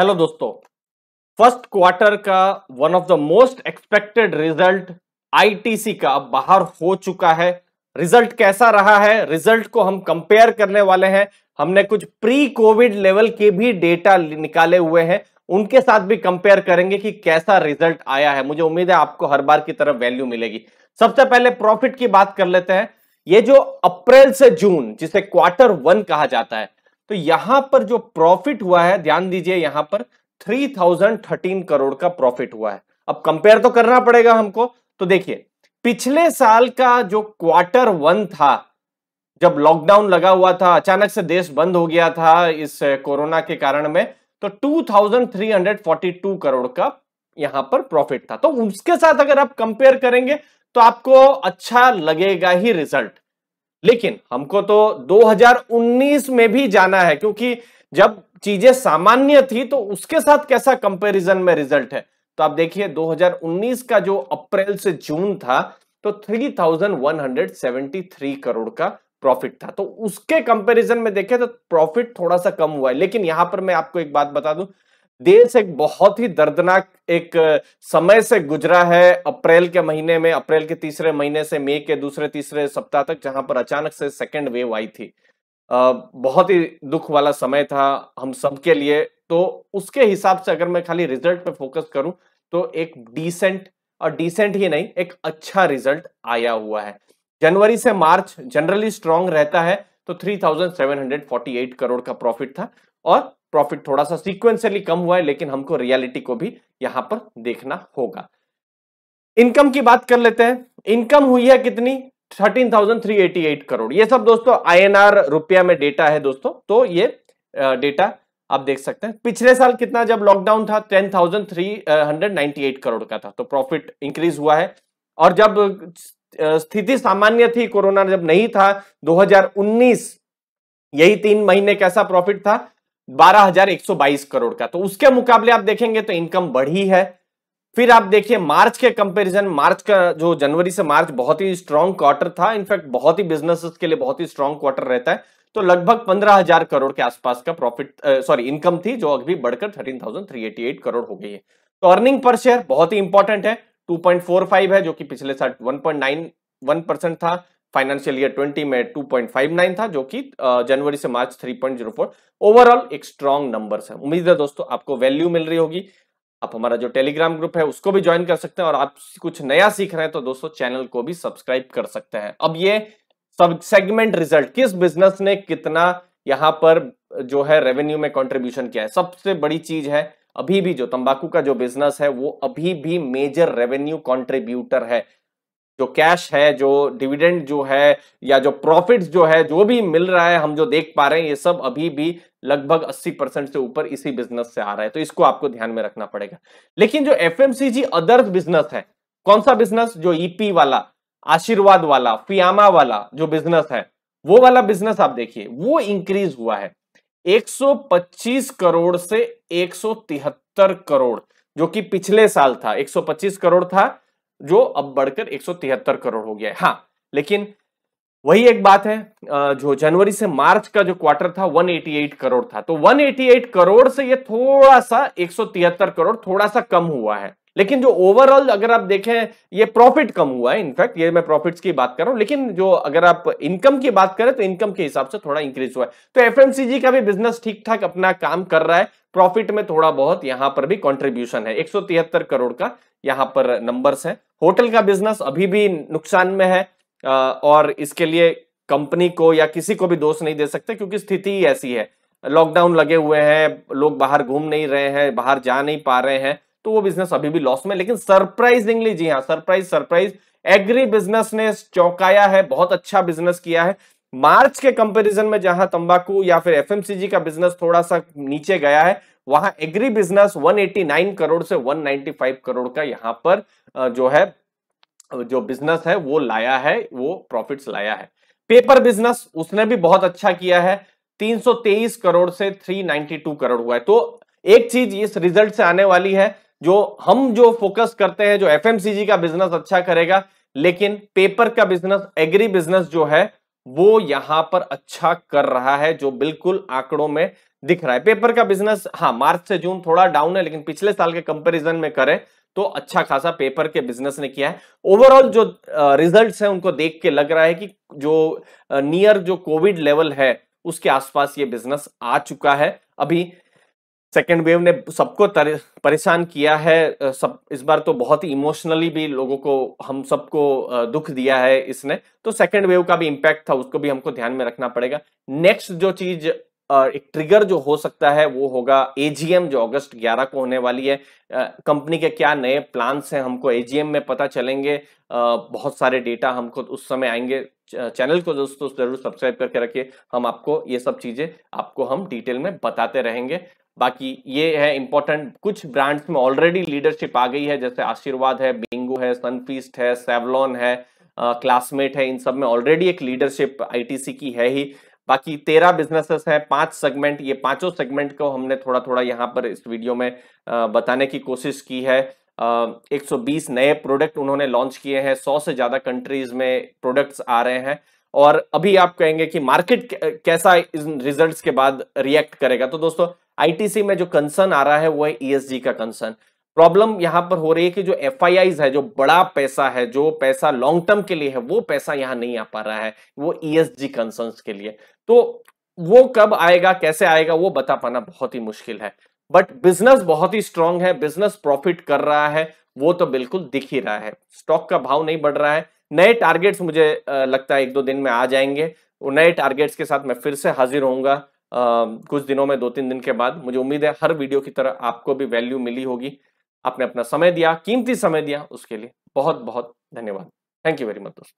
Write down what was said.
hello दोस्तों first quarter का one of the most expected result ITC का बाहर हो चुका है रिजल्ट कैसा रहा है रिजल्ट को हम कंपेयर करने वाले हैं हमने कुछ प्री कोविड लेवल के भी डेटा निकाले हुए हैं उनके साथ भी कंपेयर करेंगे कि कैसा रिजल्ट आया है मुझे उम्मीद है आपको हर बार की तरफ वैल्यू मिलेगी सबसे पहले प्रॉफिट की बात कर लेते हैं ये जो अप्रैल से जून जिसे क्वार्टर वन कहा जाता है तो यहां पर जो प्रॉफिट हुआ है ध्यान दीजिए यहां पर 3013 करोड़ का प्रॉफिट हुआ है अब कंपेयर तो करना पड़ेगा हमको तो देखिए पिछले साल का जो क्वार्टर वन था जब लॉकडाउन लगा हुआ था अचानक से देश बंद हो गया था इस कोरोना के कारण में तो 2342 करोड़ का यहां पर प्रॉफिट था तो उसके साथ अगर आप कंपेयर करेंगे तो आपको अच्छा लगेगा ही रिजल्ट लेकिन हमको तो 2019 में भी जाना है क्योंकि जब चीजें सामान्य थी तो उसके साथ कैसा कंपैरिजन में रिजल्ट है तो आप देखिए 2019 का जो अप्रैल से जून था तो 3173 करोड़ का प्रॉफिट था तो उसके कंपैरिजन में देखें तो प्रॉफिट थोड़ा सा कम हुआ है लेकिन यहां पर मैं आपको एक बात बता दूं देश एक बहुत ही दर्दनाक एक समय से गुजरा है अप्रैल के महीने में अप्रैल के तीसरे महीने से मई के दूसरे तीसरे सप्ताह तक जहां पर अचानक से सेकेंड वेव आई थी बहुत ही दुख वाला समय था हम सबके लिए तो उसके हिसाब से अगर मैं खाली रिजल्ट पे फोकस करूं तो एक डिसेंट और डिसेंट ही नहीं एक अच्छा रिजल्ट आया हुआ है जनवरी से मार्च जनरली स्ट्रांग रहता है तो 3748 करोड़ का प्रॉफिट था और प्रॉफिट थोड़ा सा सीक्वेंसली कम हुआ है लेकिन हमको रियलिटी को भी यहां पर देखना होगा इनकम की बात कर लेते हैं इनकम हुई है कितनी 13,388 करोड़ ये सब दोस्तों आईएनआर रुपया में डेटा है दोस्तों तो ये डेटा आप देख सकते हैं पिछले साल कितना जब लॉकडाउन था 10,398 करोड़ का था तो प्रॉफिट इंक्रीज हुआ है और जब स्थिति सामान्य थी कोरोना जब नहीं था 2019 यही तीन महीने कैसा प्रॉफिट था 12,122 करोड़ का तो उसके मुकाबले आप देखेंगे तो इनकम बढ़ी है फिर आप देखिए मार्च के कंपैरिजन मार्च का जो जनवरी से मार्च बहुत ही स्ट्रांग क्वार्टर था इनफैक्ट बहुत ही बिजनेस के लिए बहुत ही स्ट्रांग क्वार्टर रहता है तो लगभग पंद्रह हजार करोड़ के आसपास का प्रॉफिट सॉरी इनकम थी जो अभी बढ़कर thirteen thousand three eighty eight crore हो गई है तो अर्निंग पर शेयर बहुत ही इंपॉर्टेंट है टू है जो कि पिछले साल वन पॉइंट परसेंट था फाइनेंशियल ईयर 20 में 2.59 था जो कि जनवरी से मार्च 3.04 ओवरऑल एक स्ट्रॉन्ग नंबर है उम्मीद है दोस्तों आपको वैल्यू मिल रही होगी आप हमारा जो टेलीग्राम ग्रुप है उसको भी ज्वाइन कर सकते हैं और आप कुछ नया सीख रहे हैं तो दोस्तों चैनल को भी सब्सक्राइब कर सकते हैं अब ये सब सेगमेंट रिजल्ट किस बिजनेस ने कितना यहाँ पर जो है रेवेन्यू में कंट्रीब्यूशन किया है सबसे बड़ी चीज है अभी भी जो तंबाकू का जो बिजनेस है वो अभी भी मेजर रेवेन्यू कॉन्ट्रीब्यूटर है जो कैश है जो डिविडेंड जो है या जो प्रॉफिट जो है जो भी मिल रहा है हम जो देख पा रहे हैं ये सब अभी भी लगभग 80 परसेंट से ऊपर इसी बिजनेस से आ रहा है तो इसको आपको ध्यान में रखना पड़ेगा लेकिन जो एफ अदर बिजनेस है कौन सा बिजनेस जो ईपी e वाला आशीर्वाद वाला फियामा वाला जो बिजनेस है वो वाला बिजनेस आप देखिए वो इंक्रीज हुआ है 125 करोड़ से एक करोड़ जो कि पिछले साल था 125 करोड़ था जो अब बढ़कर एक करोड़ हो गया है हाँ लेकिन वही एक बात है जो जनवरी से मार्च का जो क्वार्टर था 188 करोड़ था तो 188 करोड़ से ये थोड़ा सा एक करोड़ थोड़ा सा कम हुआ है लेकिन जो ओवरऑल अगर आप देखें ये प्रॉफिट कम हुआ है इनफैक्ट ये मैं प्रॉफिट्स की बात कर रहा हूं लेकिन जो अगर आप इनकम की बात करें तो इनकम के हिसाब से थोड़ा इंक्रीज हुआ है तो एफ का भी बिजनेस ठीक ठाक अपना काम कर रहा है प्रॉफिट में थोड़ा बहुत यहां पर भी कॉन्ट्रीब्यूशन है एक करोड़ का यहां पर नंबर्स है होटल का बिजनेस अभी भी नुकसान में है और इसके लिए कंपनी को या किसी को भी दोष नहीं दे सकते क्योंकि स्थिति ऐसी है लॉकडाउन लगे हुए हैं लोग बाहर घूम नहीं रहे हैं बाहर जा नहीं पा रहे हैं तो वो बिजनेस अभी भी लॉस में लेकिन सरप्राइजिंगली जी हाँ सरप्राइज सरप्राइज एग्री बिजनेस ने चौंकाया है बहुत अच्छा बिजनेस किया है मार्च के कंपैरिजन में जहां तंबाकू या फिर एफएमसीजी का बिजनेस थोड़ा सा नीचे गया है वहां एग्री बिजनेस 189 करोड़ से 195 करोड़ का यहां पर जो है जो बिजनेस है वो लाया है वो प्रॉफिट्स लाया है पेपर बिजनेस उसने भी बहुत अच्छा किया है 323 करोड़ से 392 करोड़ हुआ है तो एक चीज इस रिजल्ट से आने वाली है जो हम जो फोकस करते हैं जो एफ का बिजनेस अच्छा करेगा लेकिन पेपर का बिजनेस एग्री बिजनेस जो है वो यहां पर अच्छा कर रहा है जो बिल्कुल आंकड़ों में दिख रहा है पेपर का बिजनेस हाँ मार्च से जून थोड़ा डाउन है लेकिन पिछले साल के कंपैरिजन में करें तो अच्छा खासा पेपर के बिजनेस ने किया है ओवरऑल जो रिजल्ट्स हैं उनको देख के लग रहा है कि जो नियर जो कोविड लेवल है उसके आसपास ये बिजनेस आ चुका है अभी सेकेंड वेव ने सबको परेशान किया है सब इस बार तो बहुत ही इमोशनली भी लोगों को हम सबको दुख दिया है इसने तो सेकेंड वेव का भी इम्पैक्ट था उसको भी हमको ध्यान में रखना पड़ेगा नेक्स्ट जो चीज एक ट्रिगर जो हो सकता है वो होगा एजीएम जो अगस्त 11 को होने वाली है कंपनी के क्या नए प्लान्स हैं हमको एजीएम में पता चलेंगे बहुत सारे डेटा हमको उस समय आएंगे चैनल को दोस्तों जरूर सब्सक्राइब करके रखिए हम आपको ये सब चीजें आपको हम डिटेल में बताते रहेंगे बाकी ये है इंपॉर्टेंट कुछ ब्रांड्स में ऑलरेडी लीडरशिप आ गई है जैसे आशीर्वाद है बेंगू है सनफीस्ट है सेवलॉन है क्लासमेट है इन सब में ऑलरेडी एक लीडरशिप आईटीसी की है ही बाकी तेरह बिजनेसेस हैं पांच सेगमेंट ये पांचों सेगमेंट को हमने थोड़ा थोड़ा यहाँ पर इस वीडियो में बताने की कोशिश की है 120 नए प्रोडक्ट उन्होंने लॉन्च किए हैं 100 से ज़्यादा कंट्रीज में प्रोडक्ट्स आ रहे हैं और अभी आप कहेंगे कि मार्केट कैसा इन रिजल्ट के बाद रिएक्ट करेगा तो दोस्तों आईटीसी में जो कंसर्न आ रहा है वो है ईएसजी e का कंसर्न प्रॉब्लम यहां पर हो रही है कि जो एफ है जो बड़ा पैसा है जो पैसा लॉन्ग टर्म के लिए है वो पैसा यहां नहीं आ पा रहा है वो ईएसजी e कंसर्न के लिए तो वो कब आएगा कैसे आएगा वो बता पाना बहुत ही मुश्किल है बट बिजनेस बहुत ही स्ट्रांग है बिजनेस प्रॉफिट कर रहा है वो तो बिल्कुल दिख ही रहा है स्टॉक का भाव नहीं बढ़ रहा है नए टारगेट्स मुझे लगता है एक दो दिन में आ जाएंगे नए टारगेट्स के साथ मैं फिर से हाजिर होऊंगा कुछ दिनों में दो तीन दिन के बाद मुझे उम्मीद है हर वीडियो की तरह आपको भी वैल्यू मिली होगी आपने अपना समय दिया कीमती समय दिया उसके लिए बहुत बहुत धन्यवाद थैंक यू वेरी मच दोस्तों